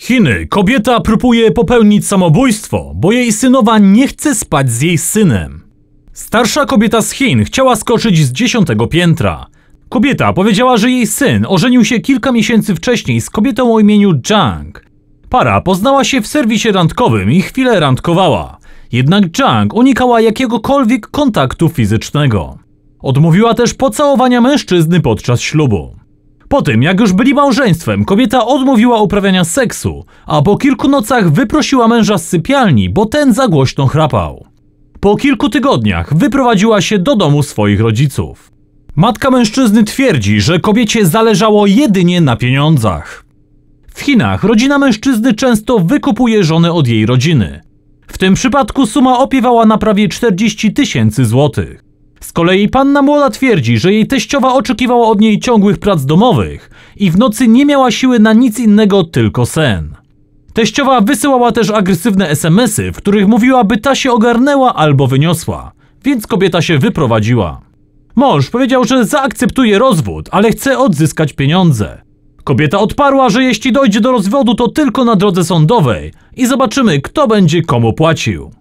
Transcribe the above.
Chiny. Kobieta próbuje popełnić samobójstwo, bo jej synowa nie chce spać z jej synem. Starsza kobieta z Chin chciała skoczyć z dziesiątego piętra. Kobieta powiedziała, że jej syn ożenił się kilka miesięcy wcześniej z kobietą o imieniu Zhang. Para poznała się w serwisie randkowym i chwilę randkowała. Jednak Zhang unikała jakiegokolwiek kontaktu fizycznego. Odmówiła też pocałowania mężczyzny podczas ślubu. Po tym, jak już byli małżeństwem, kobieta odmówiła uprawiania seksu, a po kilku nocach wyprosiła męża z sypialni, bo ten za głośno chrapał. Po kilku tygodniach wyprowadziła się do domu swoich rodziców. Matka mężczyzny twierdzi, że kobiecie zależało jedynie na pieniądzach. W Chinach rodzina mężczyzny często wykupuje żonę od jej rodziny. W tym przypadku suma opiewała na prawie 40 tysięcy złotych. Z kolei panna młoda twierdzi, że jej teściowa oczekiwała od niej ciągłych prac domowych i w nocy nie miała siły na nic innego, tylko sen. Teściowa wysyłała też agresywne SMSy, w których mówiła, by ta się ogarnęła albo wyniosła, więc kobieta się wyprowadziła. Mąż powiedział, że zaakceptuje rozwód, ale chce odzyskać pieniądze. Kobieta odparła, że jeśli dojdzie do rozwodu, to tylko na drodze sądowej i zobaczymy, kto będzie komu płacił.